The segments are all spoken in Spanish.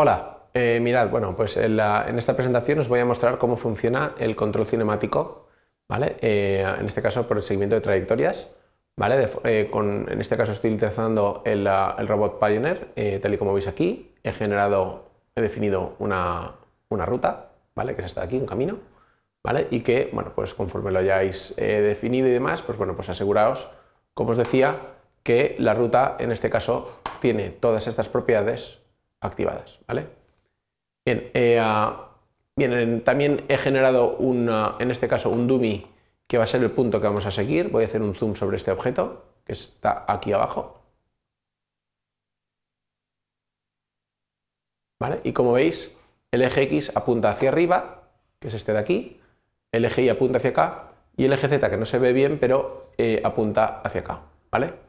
Hola, eh, mirad, bueno, pues en, esta presentación os voy a mostrar cómo funciona el control cinemático, ¿vale? Eh, en este caso por el seguimiento de trayectorias, ¿vale? Eh, en este caso estoy utilizando el, ah, robot Pioneer, tal y como veis aquí, he generado, he definido una, una, ruta, ¿vale? Que es esta de aquí, un camino, ¿vale? Y que, bueno, pues conforme lo hayáis definido y demás, pues bueno, pues aseguraos, como os decía, que la ruta en este caso tiene todas estas propiedades activadas, ¿vale? Bien, eh, ah, también he generado ah, en este caso un dummy que va a ser el punto que vamos a seguir. Voy a hacer un zoom sobre este objeto que está aquí abajo. ¿Vale? Y como veis, el eje X apunta hacia arriba, que es este de aquí, el eje Y apunta hacia acá y el eje Z, que no se ve bien, pero eh, apunta hacia acá, ¿vale?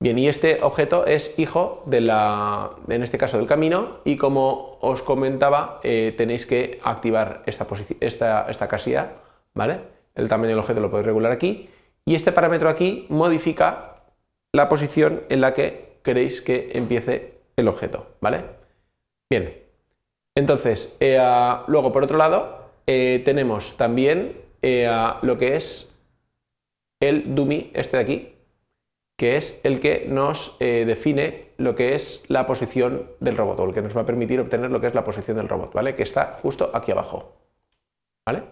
Bien, y este objeto es hijo de la, en este caso del camino, y como os comentaba, eh, tenéis que activar esta, esta, casilla, ¿vale? El tamaño del objeto lo podéis regular aquí, y este parámetro aquí modifica la posición en la que queréis que empiece el objeto, ¿vale? Bien, entonces, eh, luego por otro lado, eh, tenemos también lo que es el dummy, este de aquí, que es el que nos eh, define lo que es la posición del robot, o el que nos va a permitir obtener lo que es la posición del robot, ¿vale? Que está justo aquí abajo, ¿vale?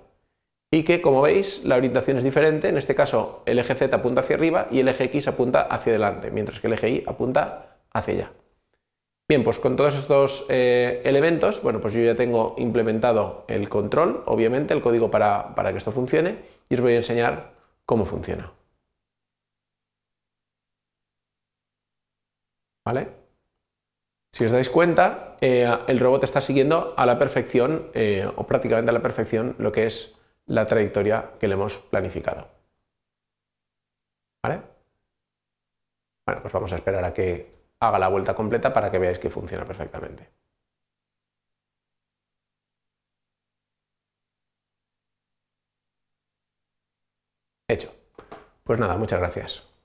Y que, como veis, la orientación es diferente, en este caso el eje Z apunta hacia arriba y el eje X apunta hacia adelante, mientras que el eje Y apunta hacia allá. Bien, pues con todos estos eh, elementos, bueno, pues yo ya tengo implementado el control, obviamente, el código para, para que esto funcione, y os voy a enseñar cómo funciona. ¿Vale? Si os dais cuenta, eh, el robot está siguiendo a la perfección eh, o prácticamente a la perfección lo que es la trayectoria que le hemos planificado. Bueno, pues vamos a esperar a que haga la vuelta completa para que veáis que funciona perfectamente. Hecho. Pues nada, muchas gracias.